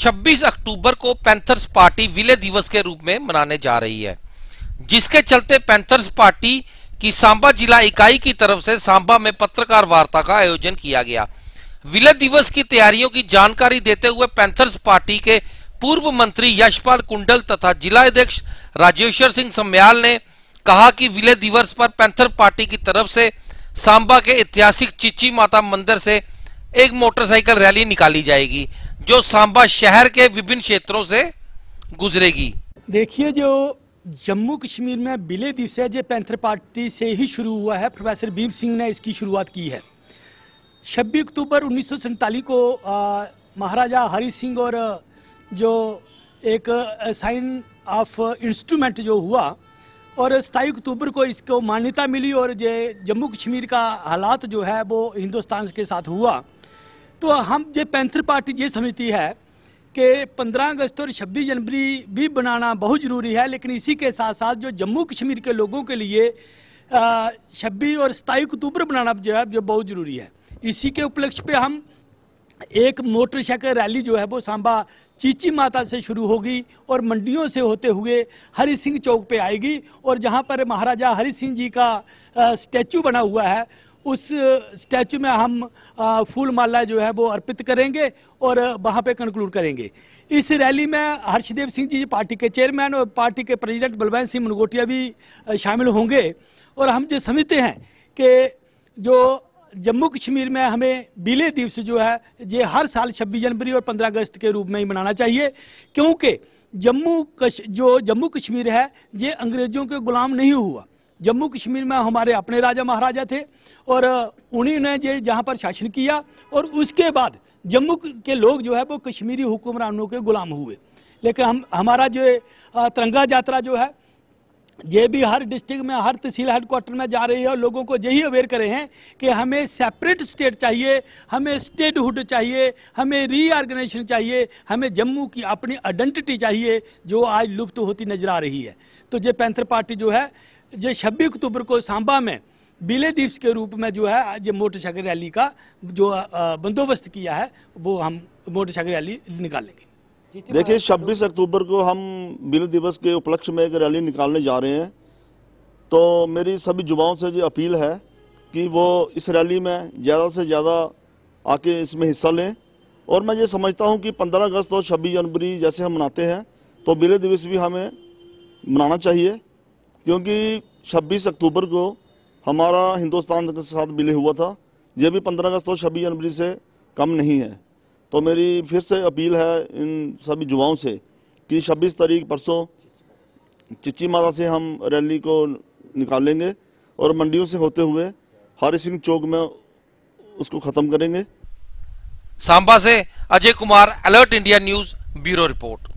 26 अक्टूबर को panthers party विलय दिवस के रूप में मनाने जा रही है जिसके चलते पैंथर्स पार्टी की सांबा जिला इकाई की तरफ से सांबा में पत्रकार वार्ता का आयोजन किया गया विलय दिवस की तैयारियों की जानकारी देते हुए पैंथर्स पार्टी के पूर्व मंत्री यशपाल कुंडल तथा जिला अध्यक्ष राजेश्वर सिंह सम्याल ने कहा कि विलय दिवस पर पैंथर पार्टी की तरफ से सांबा के ऐतिहासिक चिची माता मंदिर से एक मोटरसाइकिल रैली निकाली जाएगी जो सांबा शहर के विभिन्न क्षेत्रों से गुजरेगी देखिए जो जम्मू कश्मीर में बिले दिवस जो पैंथर पार्टी से ही शुरू हुआ है प्रोफेसर भीम सिंह ने इसकी शुरुआत की है छब्बीस अक्टूबर उन्नीस को महाराजा हरी सिंह और जो एक साइन ऑफ इंस्ट्रूमेंट जो हुआ और सताई अक्टूबर को इसको मान्यता मिली और जे जम्मू कश्मीर का हालात जो है वो हिंदुस्तान के साथ हुआ तो हम जो पैंथर पार्टी ये समझती है कि 15 अगस्त और 26 जनवरी भी बनाना बहुत ज़रूरी है लेकिन इसी के साथ साथ जो जम्मू कश्मीर के लोगों के लिए छब्बीस और सताई अक्टूबर बनाना जो है जो बहुत ज़रूरी है इसी के उपलक्ष्य पे हम एक मोटरसाइकिल रैली जो है वो सांबा चीची माता से शुरू होगी और मंडियों से होते हुए हरि सिंह चौक पे आएगी और जहाँ पर महाराजा हरि सिंह जी का स्टैचू बना हुआ है उस स्टैचू में हम फूल माला जो है वो अर्पित करेंगे और वहाँ पे कंक्लूड करेंगे इस रैली में हर्षदेव सिंह जी पार्टी के चेयरमैन और पार्टी के प्रेसिडेंट बलवंत सिंह मनगोटिया भी शामिल होंगे और हम जो समझते हैं कि जो जम्मू कश्मीर में हमें बिले दिवस जो है ये हर साल 26 जनवरी और 15 अगस्त के रूप में ही मनाना चाहिए क्योंकि जम्मू कश जो जम्मू कश्मीर है ये अंग्रेज़ों के गुलाम नहीं हुआ जम्मू कश्मीर में हमारे अपने राजा महाराजा थे और उन्हीं ने जो जहाँ पर शासन किया और उसके बाद जम्मू के लोग जो है वो कश्मीरी हुक्मरानों के गुलाम हुए लेकिन हम हमारा जो तिरंगा यात्रा जो है ये भी हर डिस्ट्रिक्ट में हर तहसील हेडक्वार्टर में जा रही है और लोगों को यही अवेयर करे हैं कि हमें सेपरेट स्टेट चाहिए हमें स्टेटहुड चाहिए हमें रीऑर्गेनाइजेशन चाहिए हमें जम्मू की अपनी आइडेंटिटी चाहिए जो आज लुप्त होती नजर आ रही है तो ये पैंथर पार्टी जो है जो छब्बीस अक्टूबर को सांबा में बिले दिवस के रूप में जो है ये मोटरसाइकिल रैली का जो बंदोबस्त किया है वो हम मोटरसाइकिल रैली निकालेंगे देखिए 26 अक्टूबर को हम बिल दिवस के उपलक्ष्य में एक रैली निकालने जा रहे हैं तो मेरी सभी युवाओं से ये अपील है कि वो इस रैली में ज़्यादा से ज़्यादा आके इसमें हिस्सा लें और मैं ये समझता हूँ कि 15 अगस्त और 26 जनवरी जैसे हम मनाते हैं तो बिल दिवस भी हमें मनाना चाहिए क्योंकि 26 अक्टूबर को हमारा हिंदुस्तान के साथ मिले हुआ था यह भी 15 अगस्त और छब्बीस जनवरी से कम नहीं है तो मेरी फिर से अपील है इन सभी युवाओं से कि 26 तारीख परसों चिची माता से हम रैली को निकालेंगे और मंडियों से होते हुए हरि सिंह चौक में उसको ख़त्म करेंगे सांबा से Ajay Kumar Alert India News bureau report